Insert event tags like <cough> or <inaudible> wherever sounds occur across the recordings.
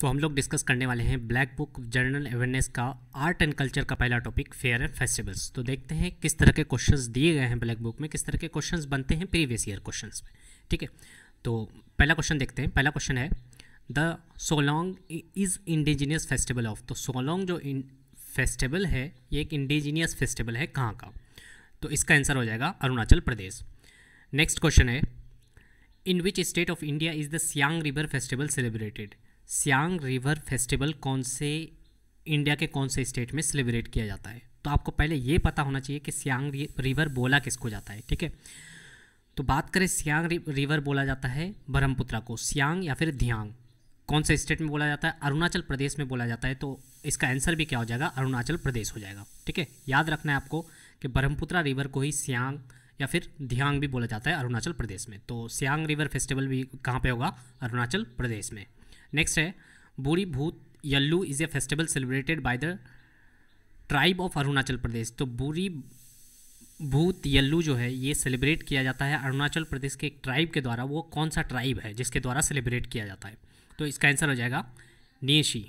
तो हम लोग डिस्कस करने वाले हैं ब्लैक बुक जर्नल अवेयरनेस का आर्ट एंड कल्चर का पहला टॉपिक फेयर एंड फेस्टिवल्स तो देखते हैं किस तरह के क्वेश्चंस दिए गए हैं ब्लैक बुक में किस तरह के क्वेश्चंस बनते हैं प्रीवियस ईयर क्वेश्चंस में ठीक है तो पहला क्वेश्चन देखते हैं पहला क्वेश्चन है the Solung is indigenous festival of तो सोलोंग जो फेस्टिवल है ये एक इंडिजीनियस फेस्टिवल है कहाँ का तो इसका आंसर हो जाएगा अरुणाचल प्रदेश नेक्स्ट क्वेश्चन है in which state of India is the Siang river festival celebrated Siang river festival कौन से इंडिया के कौन से स्टेट में सेलिब्रेट किया जाता है तो आपको पहले ये पता होना चाहिए कि सियांग रिवर बोला किसको जाता है ठीक है तो बात करें सियांग रिवर बोला जाता है ब्रह्मपुत्रा को सियांग या फिर ध्यांग कौन से स्टेट में बोला जाता है अरुणाचल प्रदेश में बोला जाता है तो इसका आंसर भी क्या हो जाएगा अरुणाचल प्रदेश हो जाएगा ठीक है याद रखना है आपको कि ब्रह्मपुत्रा रिवर को ही सियांग या फिर ध्यांग भी बोला जाता है अरुणाचल प्रदेश में तो सियांग रिवर फेस्टिवल भी कहाँ पर होगा अरुणाचल प्रदेश में नेक्स्ट है Boori Boot Yullo is a festival celebrated by the tribe of Arunachal Pradesh तो बूढ़ी भूत यल्लू जो है ये सेलिब्रेट किया जाता है अरुणाचल प्रदेश के एक ट्राइब के द्वारा वो कौन सा ट्राइब है जिसके द्वारा सेलिब्रेट किया जाता है तो इसका आंसर हो जाएगा नियशी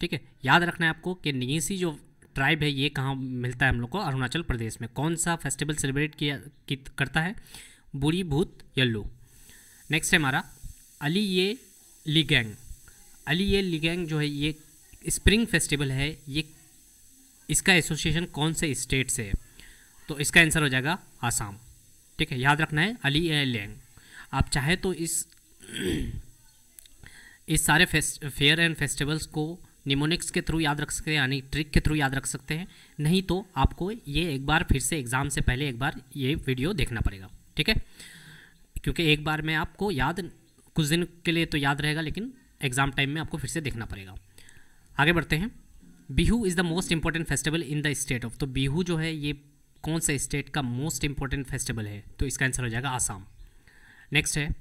ठीक है याद रखना है आपको कि नेसी जो ट्राइब है ये कहाँ मिलता है हम लोग को अरुणाचल प्रदेश में कौन सा फेस्टिवल सेलिब्रेट किया कि, करता है बुरी भूत यल्लू नेक्स्ट है हमारा अली ये लीगैंग अली ये लिगैंग जो है ये स्प्रिंग फेस्टिवल है ये इसका एसोसिएशन कौन से स्टेट से है तो इसका आंसर हो जाएगा आसाम ठीक है याद रखना है अली ए लियांग आप चाहे तो इस इस सारे फेयर एंड फेस्टिवल्स को निमोनिक्स के थ्रू याद रख सकते हैं यानी ट्रिक के थ्रू याद रख सकते हैं नहीं तो आपको ये एक बार फिर से एग्ज़ाम से पहले एक बार ये वीडियो देखना पड़ेगा ठीक है क्योंकि एक बार में आपको याद कुछ दिन के लिए तो याद रहेगा लेकिन एग्ज़ाम टाइम में आपको फिर से देखना पड़ेगा आगे बढ़ते हैं Bihu is the most important festival in the state of तो बिहू जो है ये कौन से स्टेट का मोस्ट इंपॉर्टेंट फेस्टिवल है तो इसका आंसर हो जाएगा आसाम नेक्स्ट है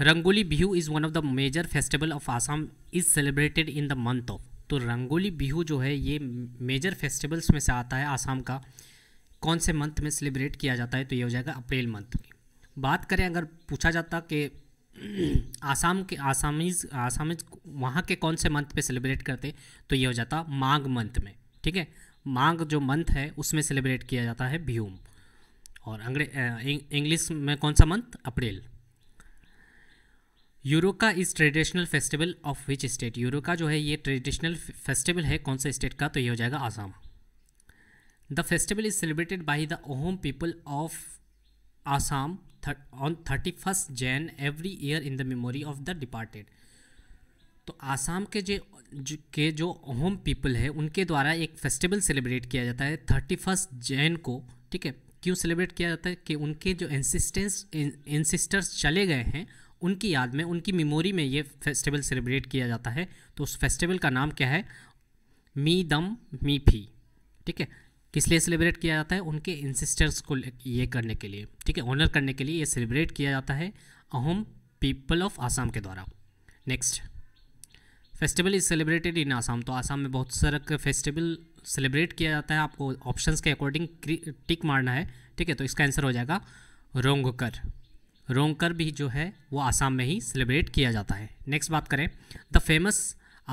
Rongali Bihu is one of the major festival of Assam is celebrated in the month of तो रंगोली बिहू जो है ये मेजर फेस्टिवल्स में से आता है आसाम का कौन से मंथ में सेलिब्रेट किया जाता है तो ये हो जाएगा अप्रैल मंथ में बात करें अगर पूछा जाता कि आसाम के आसामीज आसामीज वहाँ के कौन से मंथ पे सेलिब्रेट करते तो ये हो जाता माघ मंथ में ठीक है माघ जो मंथ है उसमें सेलिब्रेट किया जाता है भीम और अंग्रेज इंग्लिश में कौन सा मंथ अप्रैल यूरोका is traditional festival of which state यूरोका जो है ये ट्रेडिशनल फेस्टिवल है कौन सा स्टेट का तो ये हो जाएगा Assam the festival is celebrated by the Ahom people of Assam on thirty first Jan every year in the memory of the departed तो आसाम के जो के जो होम पीपल है उनके द्वारा एक फेस्टिवल सेलिब्रेट किया जाता है थर्टी फर्स्ट जैन को ठीक है क्यों सेलिब्रेट किया जाता है कि उनके जो एंसिस्टेंस एंसिस्टर्स चले गए हैं उनकी याद में उनकी मेमोरी में ये फेस्टिवल सेलिब्रेट किया जाता है तो उस फेस्टिवल का नाम क्या है मी दम मी फी ठीक है किस लिए सेलिब्रेट किया जाता है उनके इंसिस्टर्स को ये करने के लिए ठीक है ऑनर करने के लिए ये सेलिब्रेट किया जाता है अहोम पीपल ऑफ आसाम के द्वारा next festival is celebrated in Assam तो आसाम में बहुत सारा फेस्टिवल सेलिब्रेट किया जाता है आपको ऑप्शंस के अकॉर्डिंग टिक मारना है ठीक है तो इसका आंसर हो जाएगा रोंगकर रोंगकर भी जो है वो आसाम में ही सेलिब्रेट किया जाता है नेक्स्ट बात करें the famous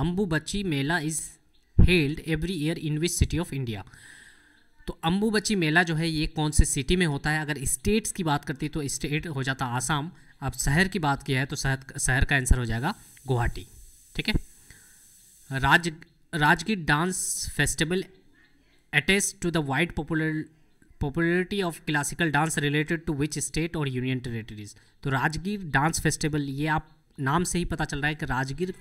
Ambubachi mela is held every year in which city of India तो अम्बुबची मेला जो है ये कौन से सिटी में होता है अगर स्टेट्स की बात करती तो स्टेट हो जाता आसाम अब शहर की बात किया है तो शहर शहर का आंसर हो जाएगा गुवाहाटी ठीक है Raj Rajgir dance festival attach to the wide popular popularity of classical dance related to which state और यूनियन टेरेटरीज तो राजगीर डांस फेस्टिवल ये आप नाम से ही पता चल रहा है कि राजगीर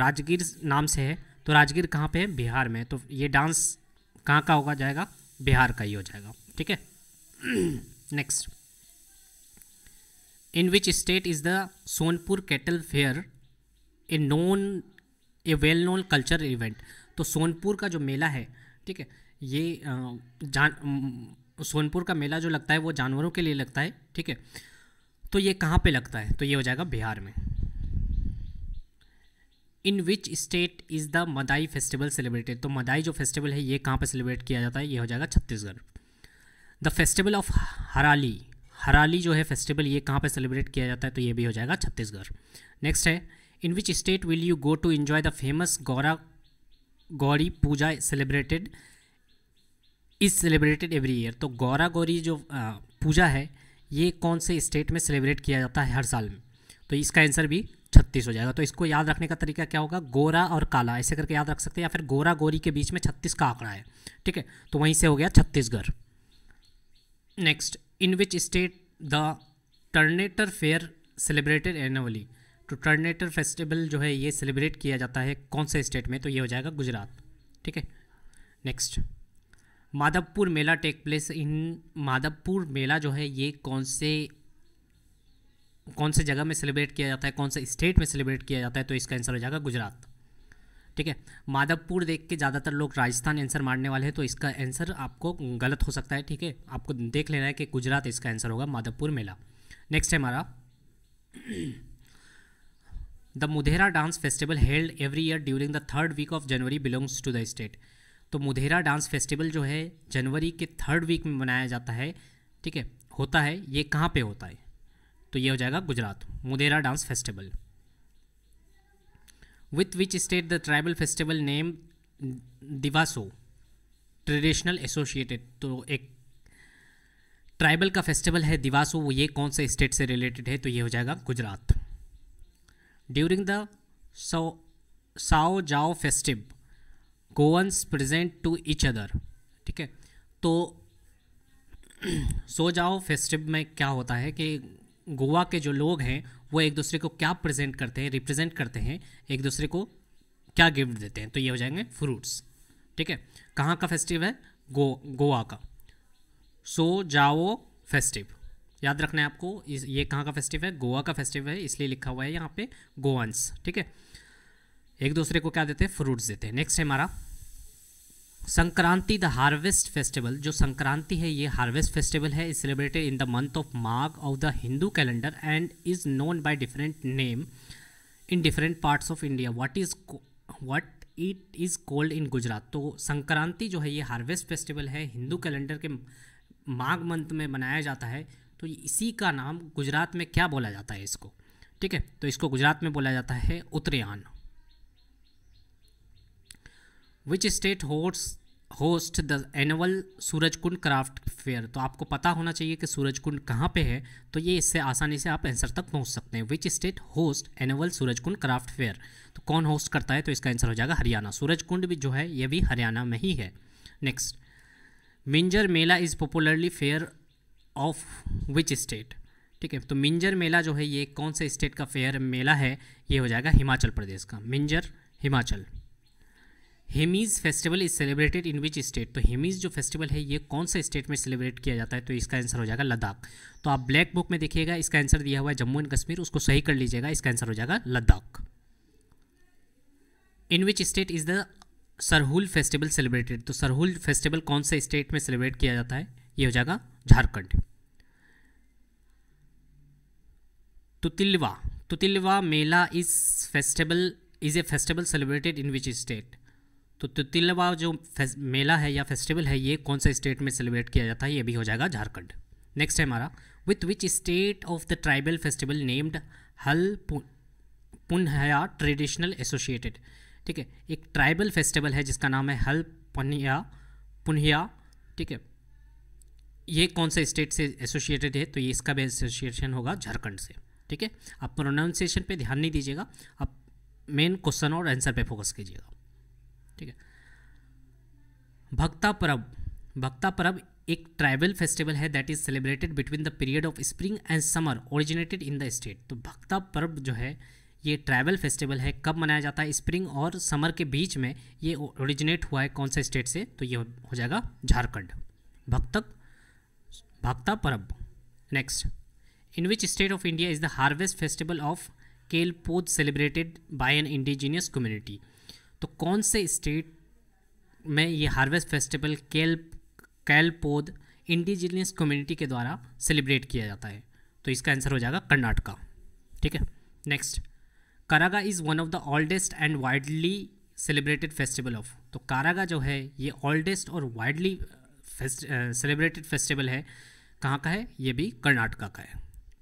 राजगीर नाम से है तो राजगीर कहाँ पे है बिहार में तो ये डांस कहाँ का होगा जाएगा बिहार का ही हो जाएगा ठीक है next in which state is the Sonpur cattle fair a known a well known culture event तो सोनपुर का जो मेला है ठीक है ये जान सोनपुर का मेला जो लगता है वो जानवरों के लिए लगता है ठीक है तो ये कहाँ पे लगता है तो ये हो जाएगा बिहार में in which state is the Madai festival celebrated तो मदाई जो फेस्टिवल है ये कहाँ पर सेलिब्रेट किया जाता है ये हो जाएगा Chhattisgarh the festival of Harali Harali जो है फेस्टिवल ये कहाँ पर सेलिब्रेट किया जाता है तो ये भी हो जाएगा छत्तीसगढ़ नेक्स्ट है in which state will you go to enjoy the famous Gaura Gauri puja celebrated is celebrated every year तो गौरा गौरी जो आ, पूजा है ये कौन से स्टेट में सेलिब्रेट किया जाता है हर साल में तो इसका आंसर भी छत्तीस हो जाएगा तो इसको याद रखने का तरीका क्या होगा गोरा और काला ऐसे करके याद रख सकते हैं या फिर गोरा गोरी के बीच में छत्तीस का आंकड़ा है ठीक है तो वहीं से हो गया Chhattisgarh next in which state the Tarnetar fair celebrated annually तो टर्नेटर फेस्टिवल जो है ये सेलिब्रेट किया जाता है कौन से स्टेट में तो ये हो जाएगा गुजरात ठीक है next Madhavpur mela take place in Madhavpur mela जो है ये कौन से कौन से जगह में सेलिब्रेट किया जाता है कौन से स्टेट में सेलिब्रेट किया जाता है तो इसका आंसर हो जाएगा गुजरात ठीक है माधवपुर देख के ज़्यादातर लोग राजस्थान आंसर मारने वाले हैं तो इसका आंसर आपको गलत हो सकता है ठीक है आपको देख लेना है कि गुजरात इसका आंसर होगा माधवपुर मेला नेक्स्ट है हमारा the Modhera dance festival held every year during the third week of January belongs to the state तो मुधेरा डांस फेस्टिवल जो है जनवरी के थर्ड वीक में मनाया जाता है ठीक है होता है ये कहाँ पे होता है तो ये हो जाएगा Gujarat Modhera dance festival with which state the tribal festival name Divaso traditional associated तो एक ट्राइबल का फेस्टिवल है दिवासो वो ये कौन से स्टेट से रिलेटेड है तो ये हो जाएगा Gujarat during the Sao Joao festive Goans present to each other ठीक है तो सो जाओ फेस्टिव में क्या होता है कि गोवा के जो लोग हैं वो एक दूसरे को क्या प्रेजेंट करते हैं रिप्रेजेंट करते हैं एक दूसरे को क्या गिफ्ट देते हैं तो ये हो जाएंगे फ्रूट्स ठीक है कहाँ का फेस्टिव है गो गोवा का सो जाओ फेस्टिव याद रखना है आपको इस ये कहाँ का फेस्टिव है गोवा का फेस्टिव है इसलिए लिखा हुआ है यहाँ पे गोवंस ठीक है एक दूसरे को क्या देते हैं फ्रूट्स देते हैं नेक्स्ट है हमारा संक्रांति द हार्वेस्ट फेस्टिवल जो संक्रांति है ये हार्वेस्ट फेस्टिवल है is celebrated in the month of Magh of the Hindu calendar and is known by different name in different parts of India what is what it is called in Gujarat तो संक्रांति जो है ये harvest festival है Hindu calendar के माघ month में मनाया जाता है तो इसी का नाम गुजरात में क्या बोला जाता है इसको ठीक है तो इसको गुजरात में बोला जाता है Uttarayan which state host host the Suraj Surajkund craft fair तो आपको पता होना चाहिए कि सूरज कुंड कहाँ पर है तो ये इससे आसानी से आप आंसर तक पहुँच सकते हैं which state host Suraj Surajkund craft fair तो कौन होस्ट करता है तो इसका आंसर हो जाएगा हरियाणा सूरज कुंड भी जो है ये भी हरियाणा में ही है next Minjar mela is popularly fair of which state ठीक है तो मिंजर मेला जो है ये कौन से स्टेट का फेयर मेला है ये हो जाएगा हिमाचल प्रदेश का Minjar Himachal Hemis festival is celebrated in which state तो हेमीज़ जो फेस्टिवल है ये कौन सा स्टेट में सेलिब्रेट किया जाता है तो इसका आंसर हो जाएगा लद्दाख तो आप ब्लैक बुक में देखिएगा इसका आंसर दिया हुआ है जम्मू एंड कश्मीर उसको सही कर लीजिएगा इसका आंसर हो जाएगा Ladakh in which state is the Sarhul festival celebrated तो सरहुल फेस्टिवल कौन से स्टेट में सेलिब्रेट किया जाता है ये हो जाएगा Jharkhand Tutilawa Tutilawa mela is festival is a festival celebrated in which state तो तिलवा जो मेला है या फेस्टिवल है ये कौन सा स्टेट में सेलिब्रेट किया जाता है ये भी हो जाएगा झारखंड नेक्स्ट है हमारा with which state of the tribal festival named Hal Punhya traditional associated ठीक है एक ट्राइबल फेस्टिवल है जिसका नाम है हल पुनिया पुनहिया ठीक है ये कौन से स्टेट से एसोसिएटेड है तो ये इसका भी एसोसिएशन होगा झारखंड से ठीक है आप प्रोनाउंसिएशन पे ध्यान नहीं दीजिएगा आप मेन क्वेश्चन और आंसर पे फोकस कीजिएगा ठीक है भक्ता परब भक्ता परब एक ट्राइबल फेस्टिवल है that is celebrated between the period of spring and summer originated in the state तो भक्ता पर्व जो है ये ट्राइबल फेस्टिवल है कब मनाया जाता है स्प्रिंग और समर के बीच में ये ओरिजिनेट हुआ है कौन से स्टेट से तो ये हो जाएगा Jharkhand Bhaktak Bhagta Parv next in which state of India is the harvest festival of Kail Podh celebrated by an indigenous community तो कौन से स्टेट में ये harvest festival Kail Kailpodh indigenous community के द्वारा सेलिब्रेट किया जाता है तो इसका आंसर हो जाएगा कर्नाटका ठीक है next Karaga is one of the oldest and widely celebrated festival of तो कारागा जो है ये ओल्डेस्ट और वाइडली सेलिब्रेटेड फेस्टिवल है कहाँ का है ये भी कर्नाटका का है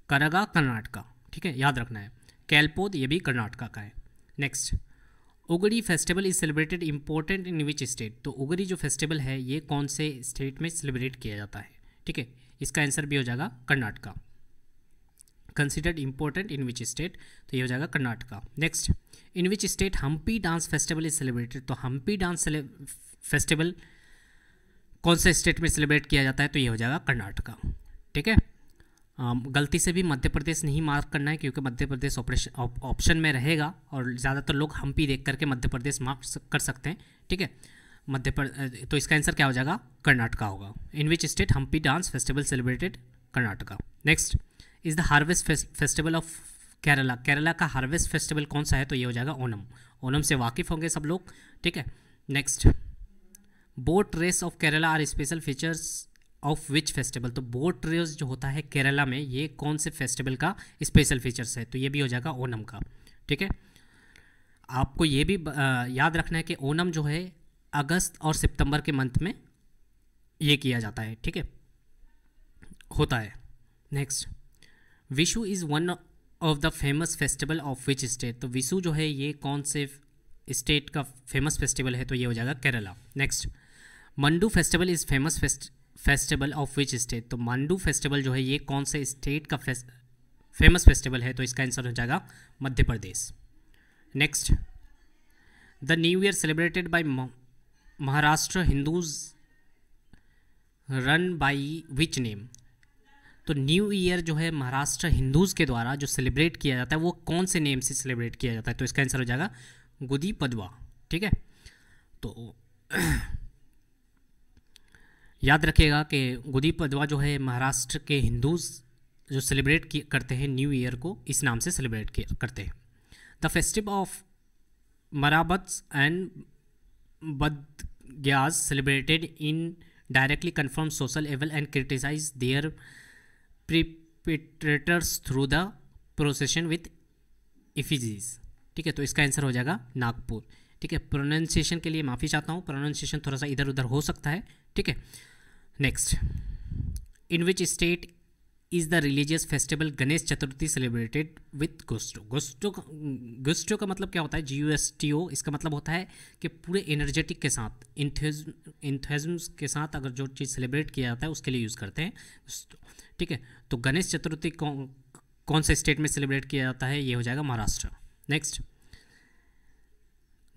करागा कर्नाटका ठीक है याद रखना है कैलपोद ये भी कर्नाटका का है next Ugadi festival is celebrated important in which state तो उगड़ी जो फेस्टिवल है ये कौन से स्टेट में सेलिब्रेट किया जाता है ठीक है इसका आंसर भी हो जाएगा Karnataka considered important in which state तो ये हो जाएगा Karnataka next in which state Hampi dance festival is celebrated तो हम्पी डांस फेस्टिवल कौन से स्टेट में सेलिब्रेट किया जाता है तो ये हो जाएगा कर्नाटका ठीक है गलती से भी मध्य प्रदेश नहीं मार्क करना है क्योंकि मध्य प्रदेश ऑपरेशन ऑप्शन में रहेगा और ज़्यादातर लोग हम्पी देख करके मध्य प्रदेश मार्क कर सकते हैं ठीक है मध्य प्रदेश तो इसका आंसर क्या हो जाएगा कर्नाटका होगा in which state Hampi dance festival celebrated Karnataka next is the harvest festival of Kerala Kerala का हार्वेस्ट फेस्टिवल कौन सा है तो ये हो जाएगा ओनम ओनम से वाकिफ़ होंगे सब लोग ठीक है next boat race of Kerala are special features of which festival तो बोट रेस जो होता है केरला में ये कौन से फेस्टिवल का स्पेशल फीचर्स है तो ये भी हो जाएगा ओनम का ठीक है आपको ये भी याद रखना है कि ओनम जो है अगस्त और सितंबर के मंथ में ये किया जाता है ठीक है होता है next Vishu is one of the famous festival of which state तो विशु जो है ये कौन से स्टेट का फेमस फेस्टिवल है तो ये हो जाएगा Kerala next Mandu festival is famous fest festival of which state तो मांडू फेस्टिवल जो है ये कौन से स्टेट का फेमस फेस्टिवल है तो इसका आंसर हो जाएगा Madhya Pradesh next the new year celebrated by Maharashtra Hindus run by which name तो न्यू ईयर जो है महाराष्ट्र हिंदूज़ के द्वारा जो सेलिब्रेट किया जाता है वो कौन से नेम से सेलिब्रेट किया जाता है तो इसका आंसर हो जाएगा गुदी पदवा ठीक है तो <clears throat> <clears throat> याद रखिएगा कि गुदी पदवा जो है महाराष्ट्र के हिंदूज जो सेलिब्रेट करते हैं न्यू ईयर को इस नाम से सेलिब्रेट करते हैं the festive of Marbats and Badgyas celebrated in directly confirm social evil and criticise their perpetrators through the procession with effigies ठीक है तो इसका आंसर हो जाएगा नागपुर ठीक है प्रोनाउंसिएशन के लिए माफ़ी चाहता हूँ प्रोनाउंसिएशन थोड़ा सा इधर उधर हो सकता है ठीक है next in which state is the religious festival Ganesh Chaturthi celebrated with gusto gusto gusto का मतलब क्या होता है G U S T O इसका मतलब होता है कि पूरे एनर्जेटिक के साथ इंथेजम के साथ अगर जो चीज़ सेलिब्रेट किया जाता है उसके लिए यूज़ करते हैं ठीक है तो गणेश चतुर्थी कौन कौन से स्टेट में सेलिब्रेट किया जाता है ये हो जाएगा Maharashtra next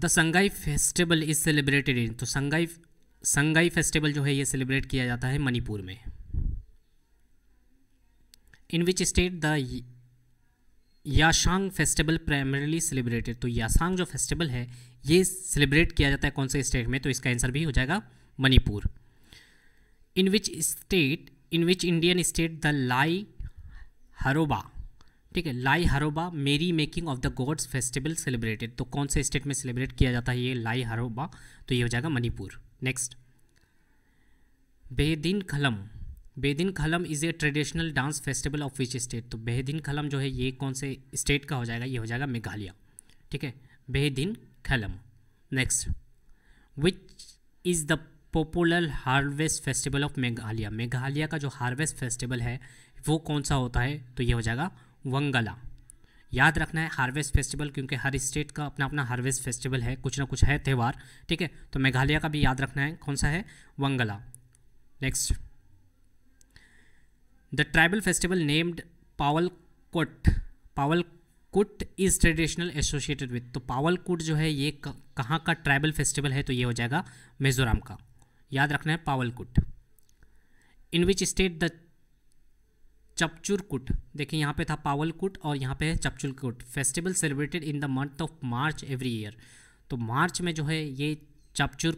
the Sangai festival is celebrated in तो संगाई संगाई फेस्टिवल जो है ये सेलिब्रेट किया जाता है मणिपुर में in which state the Yaoshang festival primarily celebrated तो यासांग जो फेस्टिवल है ये सेलिब्रेट किया जाता है कौन से स्टेट में तो इसका आंसर भी हो जाएगा Manipur in which state in which Indian state the Lai Haraoba ठीक है Lai Haraoba merry making of the gods festival celebrated तो कौन से स्टेट में सेलिब्रेट किया जाता है ये लाई हरोबा तो ये हो जाएगा Manipur next बेहदीन Behdienkhlam Behdienkhlam is a traditional dance festival of which state तो बेहदीन खलम जो है ये कौन से स्टेट का हो जाएगा ये हो जाएगा मेघालय ठीक है Behdienkhlam next which is the popular harvest festival of Meghalaya Meghalaya का जो हार्वेस्ट फेस्टिवल है वो कौन सा होता है तो ये हो जाएगा वंगला याद रखना है हार्वेस्ट फेस्टिवल क्योंकि हर स्टेट का अपना अपना हार्वेस्ट फेस्टिवल है कुछ ना कुछ है त्यौहार ठीक है तो मेघालय का भी याद रखना है कौन सा है Wangala next the tribal festival named Pawl Kut Pawl Kut is traditional associated with तो पावल कुट जो है ये कहाँ का ट्राइबल फेस्टिवल है तो ये हो जाएगा मिजोराम का याद रखना है पावल कुट इन विच स्टेट द कुट देखिए यहाँ पे था पावलकुट और यहाँ पे है Kut festival celebrated in the month of March every year तो मार्च में जो है ये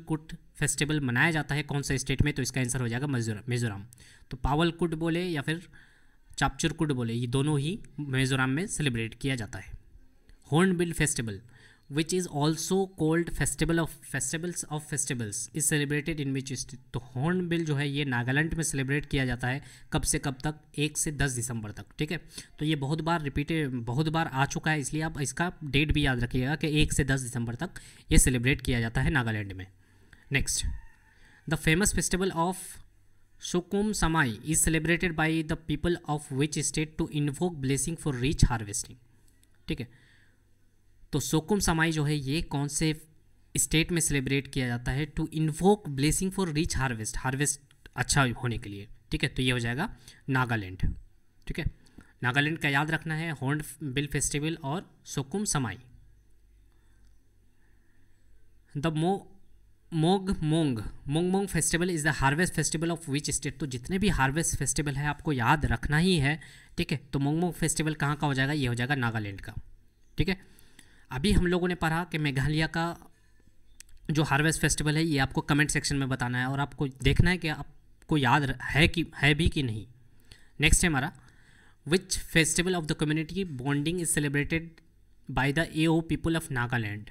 कुट फेस्टिवल मनाया जाता है कौन से स्टेट में तो इसका आंसर हो जाएगा मिजोरम तो पावलकुट बोले या फिर चापचुरकुट बोले ये दोनों ही मिजोरम में सेलिब्रेट किया जाता है Hornbill festival which is also called festival of festivals of festivals is celebrated in which state तो हॉर्नबिल जो है ये नागालैंड में सेलिब्रेट किया जाता है कब से कब तक एक से दस दिसंबर तक ठीक है तो ये बहुत बार रिपीटेड बहुत बार आ चुका है इसलिए आप इसका डेट भी याद रखिएगा कि एक से दस दिसंबर तक ये सेलिब्रेट किया जाता है नागालैंड में next the famous festival of Sukum Samai is celebrated by the people of which state to invoke blessing for rich harvesting ठीक है तो सोकुम समाई जो है ये कौन से स्टेट में सेलिब्रेट किया जाता है to invoke blessing for rich harvest harvest अच्छा होने के लिए ठीक है तो ये हो जाएगा नागालैंड ठीक है नागालैंड का याद रखना है हॉर्न बिल फेस्टिवल और सोकुम समाई the Mo Mog Mong Mong Mong festival is the harvest festival of which state तो जितने भी हार्वेस्ट फेस्टिवल है आपको याद रखना ही है ठीक है तो मोंग मोंग फेस्टिवल कहाँ का हो जाएगा ये हो जाएगा नागालैंड का ठीक है अभी हम लोगों ने पढ़ा कि मेघालय का जो हार्वेस्ट फेस्टिवल है ये आपको कमेंट सेक्शन में बताना है और आपको देखना है कि आपको याद है कि है भी कि नहीं नेक्स्ट है हमारा which festival of the community bonding is celebrated by the Ao people of Nagaland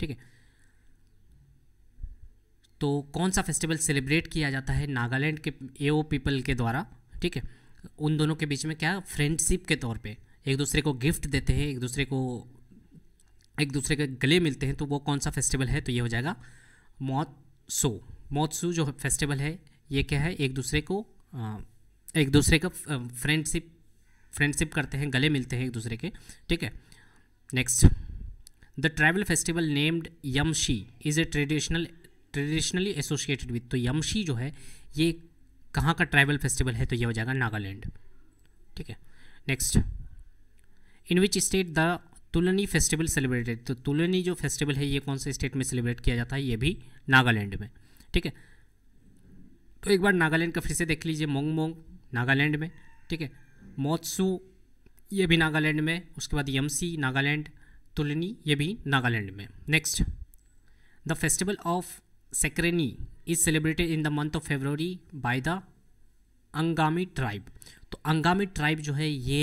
ठीक है तो कौन सा फेस्टिवल सेलिब्रेट किया जाता है नागालैंड के ए ओ पीपल के द्वारा ठीक है उन दोनों के बीच में क्या फ्रेंडशिप के तौर पे एक दूसरे को गिफ्ट देते हैं एक दूसरे को एक दूसरे के गले मिलते हैं तो वो कौन सा फेस्टिवल है तो ये हो जाएगा मौत सो मौत सो जो फेस्टिवल है ये क्या है एक दूसरे को एक दूसरे का फ्रेंडशिप फ्रेंडशिप करते हैं गले मिलते हैं एक दूसरे के ठीक है next the tribal festival named Yemshe is a traditional traditionally associated with तो यमशी जो है ये कहाँ का ट्राइबल फेस्टिवल है तो ये हो जाएगा नागालैंड ठीक है next in which state the Tuluni festival celebrated तो तुलनी जो फेस्टिवल है ये कौन से स्टेट में सेलिब्रेट किया जाता है ये भी नागालैंड में ठीक है तो एक बार नागालैंड का फिर से देख लीजिए मोंग मोंग नागालैंड में ठीक है मोत्सू ये भी नागालैंड में उसके बाद यमसी नागालैंड तुलनी ये भी नागालैंड में next the festival of Sekrenyi is celebrated in the month of February by the Angami tribe तो अंगामी ट्राइब जो है ये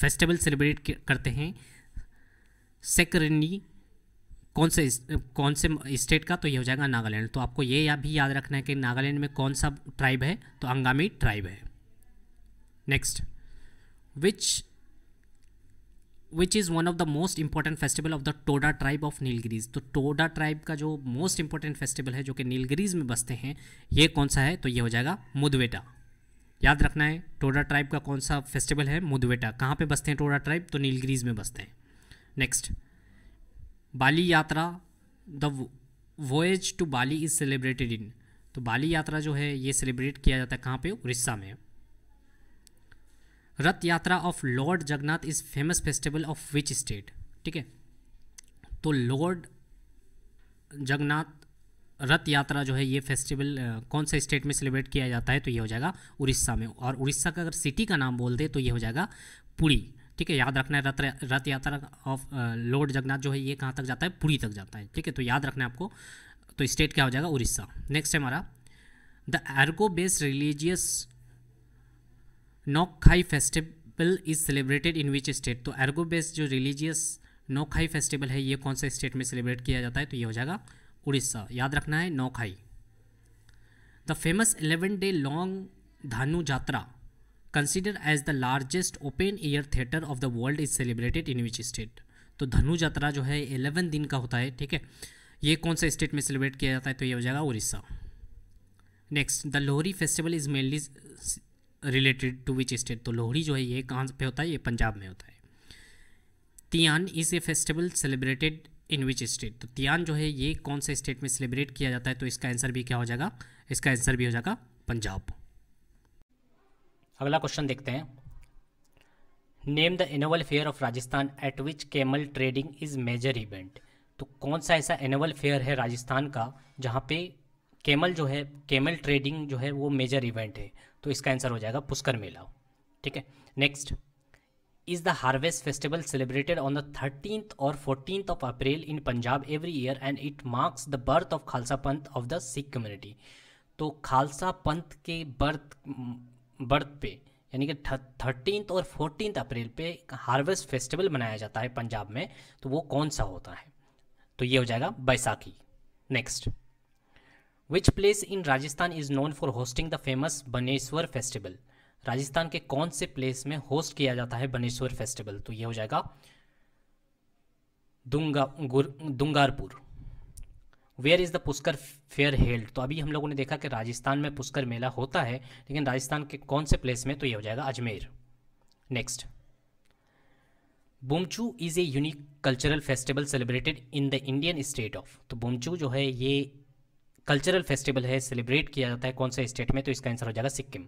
फेस्टिवल सेलिब्रेट करते हैं सेकरनी कौन से कौन से स्टेट का तो ये हो जाएगा नागालैंड तो आपको ये या भी याद रखना है कि नागालैंड में कौन सा ट्राइब है तो अंगामी ट्राइब है next which which is one of the most important festival of the Toda tribe of Nilgiris तो टोडा ट्राइब का जो मोस्ट इंपॉर्टेंट फेस्टिवल है जो कि नीलगिरीज में बसते हैं ये कौन सा है तो ये हो जाएगा मुदवेटा याद रखना है टोडा ट्राइब का कौन सा फेस्टिवल है मुदवेटा कहाँ पे बसते हैं टोडा ट्राइब तो नीलगिरीज में बसते हैं next Bali Yatra the voyage to Bali is celebrated in तो बाली यात्रा जो है ये सेलिब्रेट किया जाता है कहाँ पे उड़ीसा में Rath Yatra of lord Jagannath is famous festival of which state ठीक है तो लॉर्ड जगन्नाथ रथ यात्रा जो है ये फेस्टिवल कौन से स्टेट में सेलिब्रेट किया जाता है तो ये हो जाएगा उड़ीसा में और उड़ीसा का अगर सिटी का नाम बोल दे तो ये हो जाएगा पुरी ठीक है याद रखना है रथ रथ यात्रा ऑफ लॉर्ड जगन्नाथ जो है ये कहाँ तक जाता है पूरी तक जाता है ठीक है तो याद रखना है आपको तो स्टेट क्या हो जाएगा उड़ीसा नेक्स्ट है हमारा द एर्गो based religious Nuakhai festival is celebrated in which state तो एर्गो बेस्ड जो रिलीजियस नोखाई फेस्टिवल है ये कौन से स्टेट में सेलिब्रेट किया जाता है तो ये हो जाएगा उड़ीसा याद रखना है Nuakhai the famous eleven day long Dhanu Yatra consider as the largest open air theatre of the world is celebrated in which state तो धनु यात्रा जो है एलेवन दिन का होता है ठीक है ये कौन सा स्टेट में सेलिब्रेट किया जाता है तो ये हो जाएगा Orissa next the Lohri festival is mainly related to which state तो लोहरी जो है ये कहाँ पे होता है ये पंजाब में होता है Tiyan is a festival celebrated in which state तो तियान जो है ये कौन से स्टेट में सेलिब्रेट किया जाता है तो इसका आंसर भी क्या हो जाएगा इसका आंसर भी हो जाएगा पंजाब अगला क्वेश्चन देखते हैं name the annual fair of Rajasthan at which camel trading is major event तो कौन सा ऐसा एनुअल फेयर है राजस्थान का जहाँ पे कैमल जो है कैमल ट्रेडिंग जो है वो मेजर इवेंट है तो इसका आंसर हो जाएगा पुष्कर मेला ठीक है next is the harvest festival celebrated on the thirteenth और fourteen of April in Punjab every year and it marks the birth of Khalsa Panth of the Sikh community तो खालसा पंथ के बर्थ बर्थ पे यानी कि थर्टीनथ और फोर्टीनथ अप्रैल पे हार्वेस्ट फेस्टिवल मनाया जाता है पंजाब में तो वो कौन सा होता है तो ये हो जाएगा Baisakhi next which place in Rajasthan is known for hosting the famous Baneshwar festival Rajasthan के कौन से प्लेस में होस्ट किया जाता है बनेश्वर फेस्टिवल तो ये हो जाएगा Dunga Dungarpur where is the Pushkar fair held तो अभी हम लोगों ने देखा कि राजस्थान में पुष्कर मेला होता है लेकिन राजस्थान के कौन से प्लेस में तो ये हो जाएगा Ajmer next Bumchu is a unique cultural festival celebrated in the Indian state of तो बुमचू जो है ये कल्चरल फेस्टिवल है सेलिब्रेट किया जाता है कौन से स्टेट में तो इसका आंसर हो जाएगा Sikkim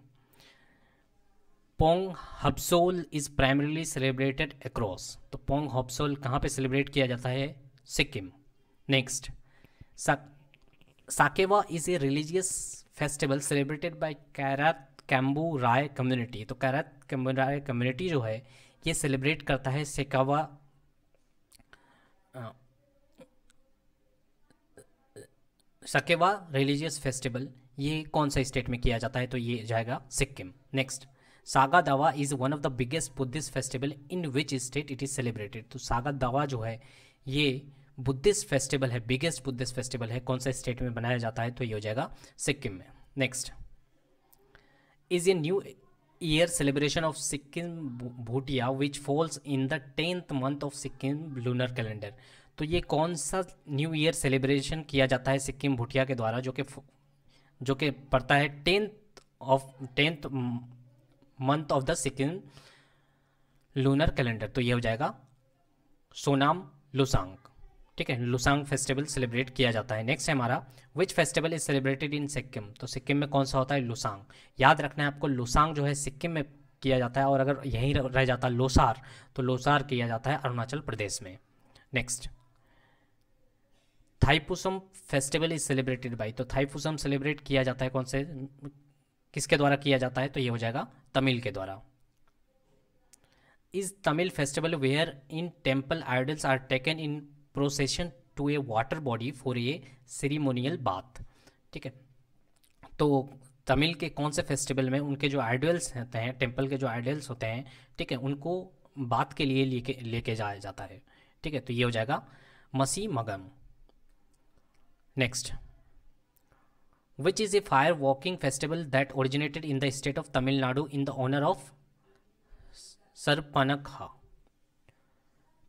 Pang Lhabsol is primarily celebrated across तो पोंग हब्सोल कहाँ पे सेलिब्रेट किया जाता है Sikkim next Sakewa is a religious festival celebrated by Kirat Khambu Rai community तो कैरात कैम्बू राय कम्युनिटी जो है ये सेलिब्रेट करता है सेकावा सकेवा रिलीजियस फेस्टिवल ये कौन सा स्टेट में किया जाता है तो ये जाएगा Sikkim next Saga Dawa is one of the biggest Buddhist festival in which state it is celebrated तो सागा दावा जो है ये बुद्धिस्ट फेस्टिवल है बिगेस्ट बुद्धिस्ट फेस्टिवल है कौन सा स्टेट में बनाया जाता है तो ये हो जाएगा सिक्किम में next is a new year celebration of Sikkim Bhutia which falls in the tenth month of Sikkim lunar calendar तो ये कौन सा न्यू ईयर सेलिब्रेशन किया जाता है सिक्किम भूटिया के द्वारा जो कि जो कि पड़ता है tenth of tenth month of the Sikkim lunar calendar तो ये हो जाएगा सोनाम लुसांग ठीक है लुसांग फेस्टिवल सेलिब्रेट किया जाता है नेक्स्ट है हमारा which festival is celebrated in Sikkim तो सिक्किम में कौन सा होता है लुसांग याद रखना है आपको लुसांग जो है सिक्किम में किया जाता है और अगर यहीं रह जाता लोसार तो लोसार किया जाता है अरुणाचल प्रदेश में next Thaipusam festival is celebrated by तो थाईपुसम सेलिब्रेट किया जाता है कौन से किसके द्वारा किया जाता है तो ये हो जाएगा तमिल के द्वारा is Tamil festival where in temple idols are taken in procession to a water body for a ceremonial bath ठीक है तो तमिल के कौन से फेस्टिवल में उनके जो आइडल्स होते हैं टेम्पल के जो आइडल्स होते हैं ठीक है उनको बात के लिए लेके लेके जाया जाता है ठीक है तो ये हो जाएगा Masi Magam next which is a fire walking festival that originated in the state of Tamil Nadu in the honour of Surpanakha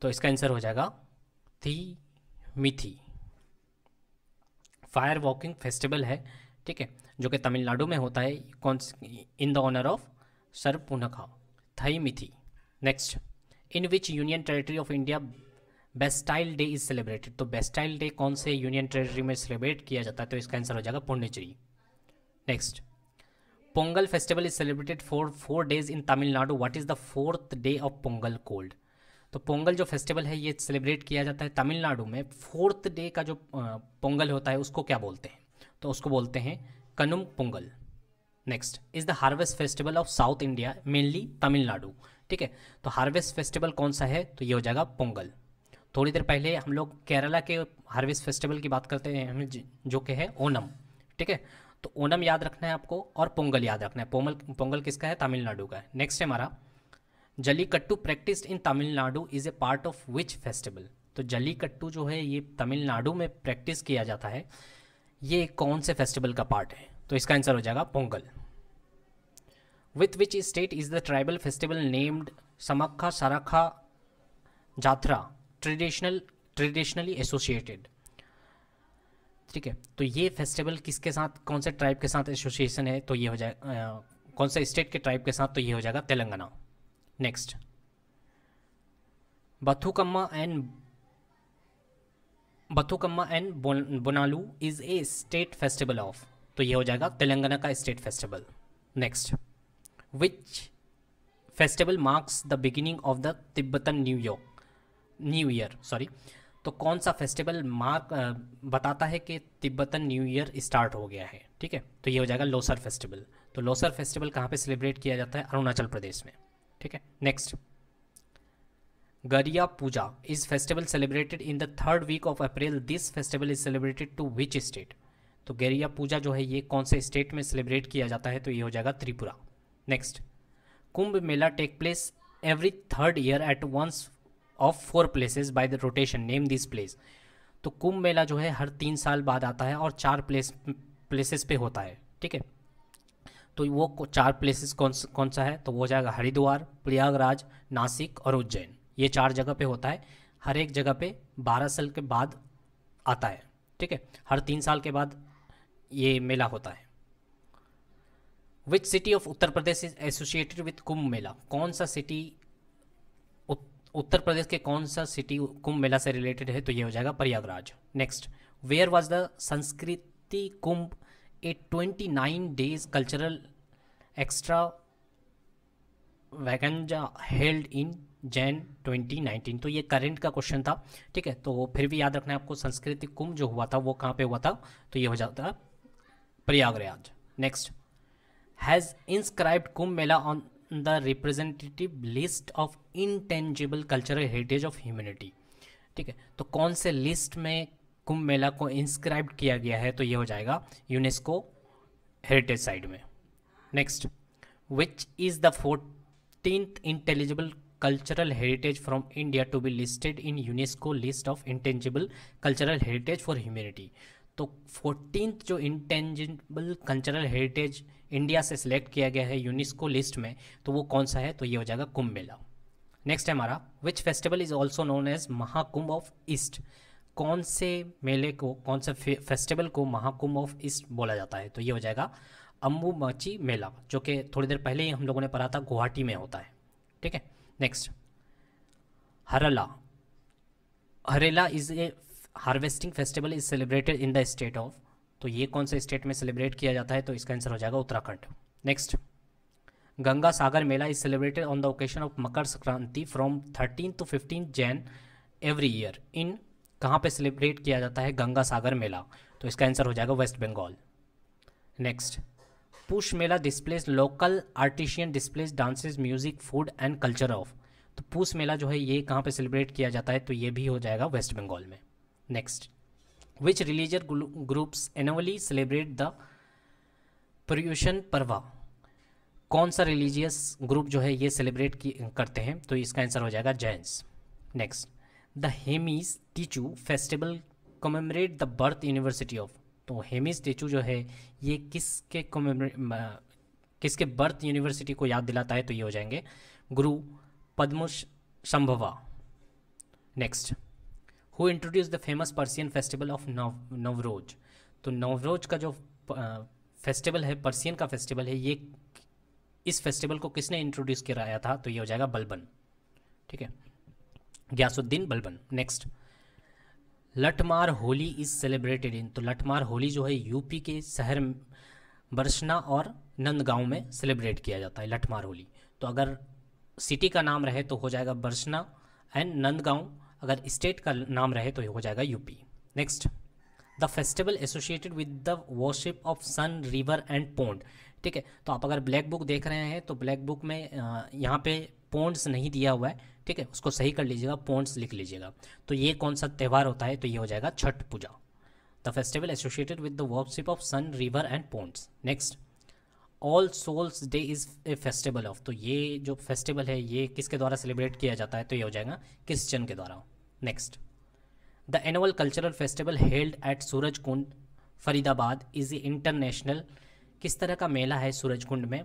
तो इसका आंसर हो जाएगा थी मिथी फायर वॉकिंग फेस्टिवल है ठीक है जो कि तमिलनाडु में होता है कौन in the honour of Surpanakha Theemithi next in which union territory of India Bastille day is celebrated तो बेस्टाइल डे कौन से यूनियन टेरिटरी में सेलिब्रेट किया जाता है तो इसका आंसर हो जाएगा Pondicherry next Pongal festival is celebrated for four days in Tamil Nadu what is the fourth day of Pongal called तो पोंगल जो फेस्टिवल है ये सेलिब्रेट किया जाता है तमिलनाडु में फोर्थ डे का जो पोंगल होता है उसको क्या बोलते हैं तो उसको बोलते हैं Kanum Pongal next is the harvest festival of south India mainly Tamil Nadu ठीक है तो हार्वेस्ट फेस्टिवल कौन सा है तो ये हो जाएगा पोंगल थोड़ी देर पहले हम लोग केरला के हार्वेस्ट फेस्टिवल की बात करते हैं जो कि है ओनम ठीक है तो ओनम याद रखना है आपको और पोंगल याद रखना है पोंगल पोंगल किसका है तमिलनाडु का है नेक्स्ट है हमारा Jallikattu practised in Tamil Nadu is a part of which festival तो जलीकट्टू जो है ये तमिलनाडु में प्रैक्टिस किया जाता है ये कौन से फेस्टिवल का पार्ट है तो इसका आंसर हो जाएगा Pongal with which state is the tribal festival named Sammakka Sarakka Jatara traditional traditionally associated ठीक है तो ये फेस्टिवल किसके साथ कौन से ट्राइब के साथ एसोसिएशन है तो ये हो जाएगा कौन से स्टेट के ट्राइब के साथ तो ये हो जाएगा Telangana next Bathukamma and Bathukamma and Bonalu is a state festival of तो ये हो जाएगा तेलंगाना का state festival next which festival marks the beginning of the Tibetan new year new year sorry तो कौन सा फेस्टिवल मार्क बताता है कि तिब्बतन न्यू ईयर स्टार्ट हो गया है ठीक है तो ये हो जाएगा लोसर फेस्टिवल तो लोसर फेस्टिवल कहाँ पे सेलिब्रेट किया जाता है अरुणाचल प्रदेश में ठीक है next Garia Puja is festival celebrated in the third week of April this festival is celebrated to which state तो गरिया पूजा जो है ये कौन से स्टेट में सेलिब्रेट किया जाता है तो ये हो जाएगा Tripura next Kumbh Mela take place every third year at once of four places by the rotation name this place तो कुंभ मेला जो है हर तीन साल बाद आता है और चार प्लेस प्लेसेस पे होता है ठीक है तो वो चार प्लेसेस कौन कौन सा है तो वो जाएगा हरिद्वार प्रयागराज नासिक और उज्जैन ये चार जगह पे होता है हर एक जगह पे बारह साल के बाद आता है ठीक है हर तीन साल के बाद ये मेला होता है which city of Uttar Pradesh is associated with Kumbh Mela कौन सा सिटी उत्तर प्रदेश के कौन सा सिटी कुंभ मेला से रिलेटेड है तो ये हो जाएगा Prayagraj next where was the Sanskriti Kumbh nine 29 cultural extravaganza held in Jan 2019 तो ये करंट का क्वेश्चन था ठीक है तो फिर भी याद रखना है आपको सांस्कृतिक कुंभ जो हुआ था वो कहाँ पे हुआ था तो ये हो जाता है Prayagraj next has inscribed Kumbh Mela on the representative list of intangible cultural heritage of humanity ठीक है तो कौन से लिस्ट में कुंभ मेला को इंस्क्राइब किया गया है तो ये हो जाएगा यूनेस्को हेरिटेज साइट में next which is the fourteen intelligible cultural heritage from India to be listed in UNESCO list of intangible cultural heritage for humanity तो फोर्टीन जो इंटेंजिबल कल्चरल हेरिटेज इंडिया से सिलेक्ट किया गया है UNESCO list में तो वो कौन सा है तो ये हो जाएगा कुंभ मेला नेक्स्ट है हमारा which festival is also known as Mahakumbh of east कौन से मेले को कौन से फे, फेस्टिवल को महाकुंभ ऑफ ईस्ट बोला जाता है तो ये हो जाएगा अम्बुमाची मेला जो कि थोड़ी देर पहले ही हम लोगों ने पढ़ा था गुवाहाटी में होता है ठीक है next Harla Harela is a harvesting festival is celebrated in the state of तो ये कौन से स्टेट में सेलिब्रेट किया जाता है तो इसका आंसर हो जाएगा Uttarakhand next Ganga Sagar Mela is celebrated on the occasion of Makar Sankranti from thirteen to fifteen Jan every year in कहाँ पे सेलिब्रेट किया जाता है गंगा सागर मेला तो इसका आंसर हो जाएगा West Bengal next Poush Mela displays local artisan displays dances music food and culture of तो पुष मेला जो है ये कहाँ पे सेलिब्रेट किया जाता है तो ये भी हो जाएगा वेस्ट बंगाल में next which religious groups annually celebrate the Paryushan Parva कौन सा रिलीजियस ग्रुप जो है ये सेलिब्रेट करते हैं तो इसका आंसर हो जाएगा Jains next the Hemis Tsechu festival commemorate the birth university of तो हेमीज टीचू जो है ये किसके कमेमरेट किसके बर्थ यूनिवर्सिटी को याद दिलाता है तो ये हो जाएंगे Guru Padma Sambhava next who introduce the famous Persian festival of Nav Navroz तो नवरोज का जो फेस्टिवल है पर्सियन का फेस्टिवल है ये इस फेस्टिवल को किसने इंट्रोड्यूस कराया था तो ये हो जाएगा बलबन ठीक है Ghiyasuddin Balban next Lathmar Holi is celebrated in तो लटमार होली जो है यूपी के शहर बरसना और नंदगांव में सेलिब्रेट किया जाता है लठमार होली तो अगर सिटी का नाम रहे तो हो जाएगा बरसना एंड नंदगांव अगर स्टेट का नाम रहे तो हो जाएगा UP next the festival associated with the worship of sun river and pond ठीक है तो आप अगर ब्लैक बुक देख रहे हैं तो ब्लैक बुक में यहाँ पे पोन्स नहीं दिया हुआ है ठीक है उसको सही कर लीजिएगा पोन्ट्स लिख लीजिएगा तो ये कौन सा त्यौहार होता है तो ये हो जाएगा Chhath Puja the festival associated with the worship of sun river and ponds next all souls day is a festival of तो ये जो फेस्टिवल है ये किसके द्वारा सेलिब्रेट किया जाता है तो ये हो जाएगा क्रिश्चन के द्वारा next the annual cultural festival held at Suraj Kund Faridabad is a international किस तरह का मेला है सूरज कुंड में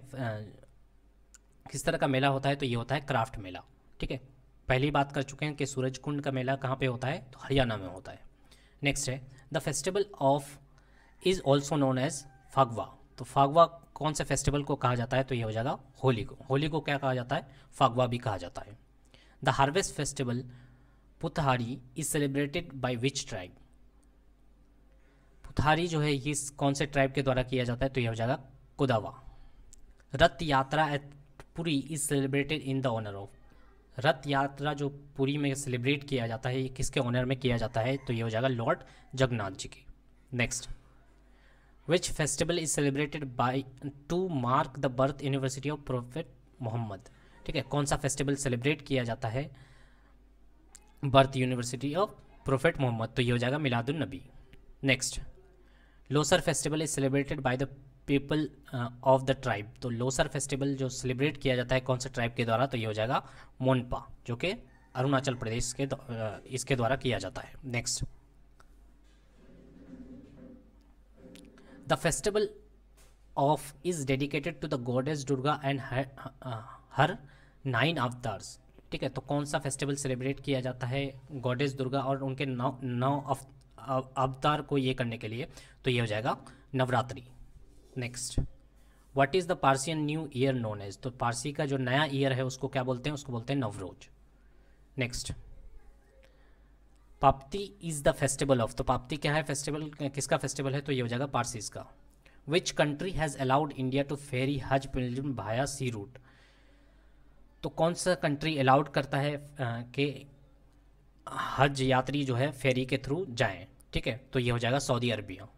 किस तरह का मेला होता है तो ये होता है क्राफ्ट मेला ठीक है पहली बात कर चुके हैं कि सूरज कुंड का मेला कहाँ पे होता है तो हरियाणा में होता है नेक्स्ट है the festival of is also known as Phagwa तो फागवा कौन से फेस्टिवल को कहा जाता है तो ये हो जाएगा होली को होली को क्या कहा जाता है फागवा भी कहा जाता है the harvest festival Puthari is celebrated by which tribe Puthari जो है ये कौन से ट्राइब के द्वारा किया जाता है तो यह हो जाएगा Kodava Rath Yatra at Puri is celebrated in the honour of Rath Yatra जो पुरी में सेलिब्रेट किया जाता है ये किसके ऑनर में किया जाता है तो ये हो जाएगा लॉर्ड जगन्नाथ जी की next which festival is celebrated by to mark the birth university of Prophet Muhammad ठीक है कौन सा फेस्टिवल सेलिब्रेट किया जाता है birth university of Prophet Muhammad तो ये हो जाएगा Milad un Nabi next Losar festival is celebrated by the people of the tribe तो लोसर फेस्टिवल जो सेलिब्रेट किया जाता है कौन से ट्राइब के द्वारा तो ये हो जाएगा मोनपा जो कि अरुणाचल प्रदेश के uh, इसके द्वारा किया जाता है next the festival of is dedicated to the goddess Durga and her nine avatars ठीक है तो कौन सा फेस्टिवल सेलिब्रेट किया जाता है गॉडेस दुर्गा और उनके नौ नौ अवतार को ये करने के लिए तो ये हो जाएगा Navratri next what is the Persian new year known as तो पारसी का जो नया ईयर है उसको क्या बोलते हैं उसको बोलते हैं Navroz next Papeti is the festival of तो पाप्ती क्या है फेस्टिवल किसका फेस्टिवल है तो ये हो जाएगा पारसीज का which country has allowed India to ferry Hajj pilgrim Bhaya C root तो कौन सा कंट्री अलाउड करता है कि हज यात्री जो है फेरी के थ्रू जाएं ठीक है तो ये हो जाएगा Saudi Arabia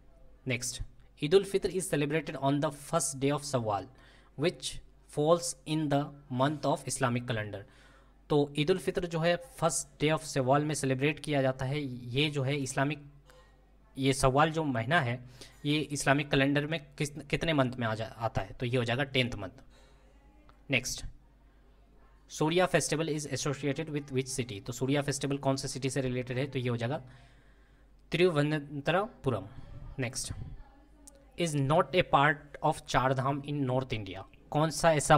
next Eid ul Fitr is celebrated on the first day of Shawwal which falls in the month of Islamic calendar तो ईद फितर जो है फर्स्ट डे ऑफ सवाल में सेलिब्रेट किया जाता है ये जो है इस्लामिक ये सवाल जो महीना है ये इस्लामिक कैलेंडर में किस कितने मंथ में आ जा आता है तो ये हो जाएगा tenth month next Surya festival is associated with which city तो सूर्या फेस्टिवल कौन से सिटी से रिलेटेड है तो ये हो जाएगा Thiruvananthapuram next is not a part of Char Dham in north India कौन सा ऐसा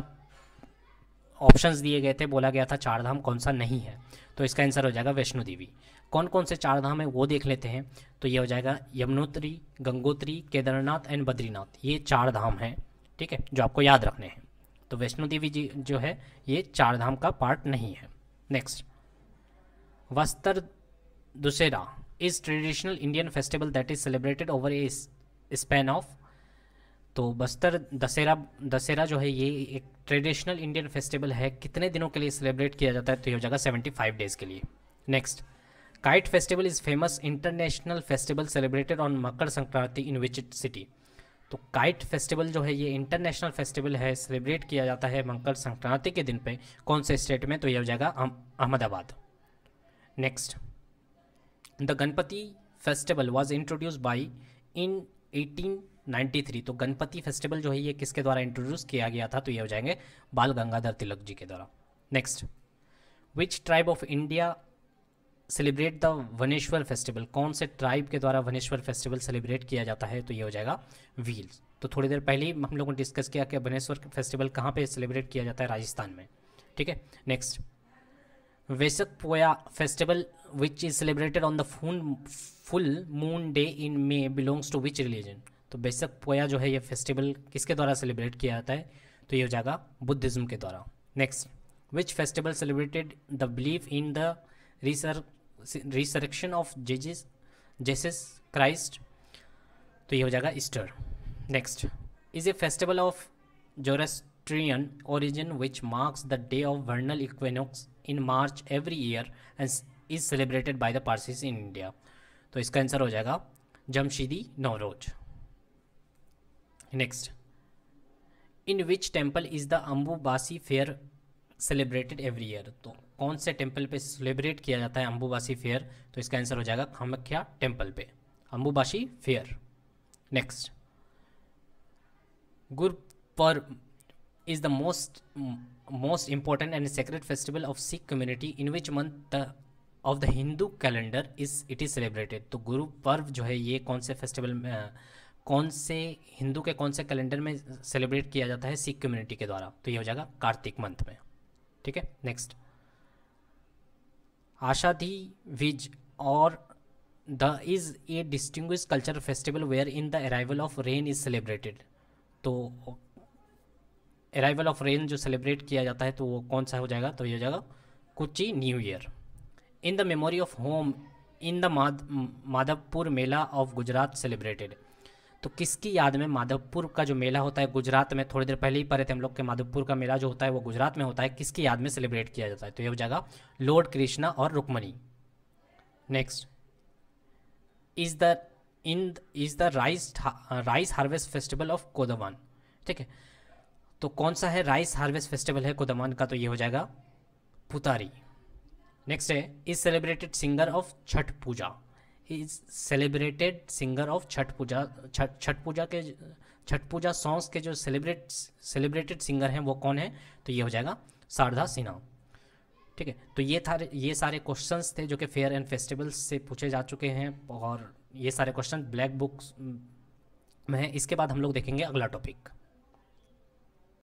ऑप्शंस दिए गए थे बोला गया था चार धाम कौन सा नहीं है तो इसका आंसर हो जाएगा वैष्णो देवी कौन कौन से चार धाम है वो देख लेते हैं तो ये हो जाएगा यमुनोत्री गंगोत्री केदारनाथ एंड बद्रीनाथ ये चार धाम हैं ठीक है जो आपको याद रखने हैं तो वैष्णो देवी जी जो है ये चार धाम का पार्ट नहीं है next Bastar Dussehra is traditional Indian festival that is celebrated over a span of तो बस्तर दशहरा दशहरा जो है ये एक ट्रेडिशनल इंडियन फेस्टिवल है कितने दिनों के लिए सेलिब्रेट किया जाता है तो ये हो जाएगा सेवेंटी फाइव डेज़ के लिए next kite festival is famous international festival celebrated on Makar Sankranti in which city तो काइट फेस्टिवल जो है ये इंटरनेशनल फेस्टिवल है सेलिब्रेट किया जाता है मकर संक्रांति के दिन पे कौन से स्टेट में तो यह हो जाएगा Ahmedabad next the Ganpati festival was introduce by in 1893 तो गणपति फेस्टिवल जो है ये किसके द्वारा इंट्रोड्यूस किया गया था तो ये हो जाएंगे बाल गंगाधर तिलक जी के द्वारा next which tribe of India celebrate the Vaneshwar festival कौन से ट्राइब के द्वारा वनेश्वर फेस्टिवल सेलिब्रेट किया जाता है तो ये हो जाएगा व्हील्स तो थोड़ी देर पहले ही हम लोगों ने डिस्कस किया कि वनेश्वर फेस्टिवल कहाँ पे सेलिब्रेट किया जाता है राजस्थान में ठीक है next Vesak Poya festival which is celebrated on the full full moon day in May belongs to which religion तो बेशक पोया जो है ये फेस्टिवल किसके द्वारा सेलिब्रेट किया जाता है तो ये हो जाएगा बुद्धिज़्म के द्वारा next which festival celebrated the believe in the रिस resurrection of Jesus Jesus Christ तो ये हो जाएगा Easter next is a festival of Zoroastrian origin which marks the day of vernal equinox in March every year and is celebrated by the Parsis in India तो इसका answer हो जाएगा Jamshedi Navroz next in which temple is the Ambubachi fair celebrated every year तो कौन से temple पे celebrate किया जाता है अम्बुबासी फेयर तो इसका आंसर हो जाएगा कामाख्या टेम्पल पे Ambubachi fair next Gurpurab is the most most important and sacred festival of Sikh community in which month the of the Hindu calendar is it is celebrated तो गुरु पर्व जो है ये कौन से फेस्टिवल में कौन से हिंदू के कौन से कैलेंडर में सेलिब्रेट किया जाता है सिख कम्युनिटी के द्वारा तो ये हो जाएगा कार्तिक मंथ में ठीक है next Ashadhi Beej or the is a distinct culture festival where in the arrival of rain is celebrated तो अराइवल ऑफ रेन जो सेलिब्रेट किया जाता है तो वो कौन सा हो जाएगा तो ये हो जाएगा Kutchi new year in the memory of whom in the Madhavpur Mela of Gujarat celebrated तो किसकी याद में माधवपुर का जो मेला होता है गुजरात में थोड़ी देर पहले ही पढ़े थे हम लोग के माधवपुर का मेला जो होता है वो गुजरात में होता है किसकी याद में सेलिब्रेट किया जाता है तो ये हो जाएगा लॉर्ड कृष्णा और Rukmini next is the in is the rice rice harvest festival of Kodaman ठीक है तो कौन सा है राइस हार्वेस्ट फेस्टिवल है कोदमान का तो ये हो जाएगा पुतारी नेक्स्ट है is celebrated singer of Chhath Puja is celebrated singer of Chhath Puja Chhath Chhath Puja के छठ पूजा सॉन्ग्स के जो सेलिब्रेट सेलिब्रेटेड सिंगर हैं वो कौन है तो ये हो जाएगा शारदा सिन्हा ठीक है तो ये था ये सारे क्वेश्चंस थे जो कि फेयर एंड फेस्टिवल्स से पूछे जा चुके हैं और ये सारे क्वेश्चन ब्लैक बुक्स में है इसके बाद हम लोग देखेंगे अगला टॉपिक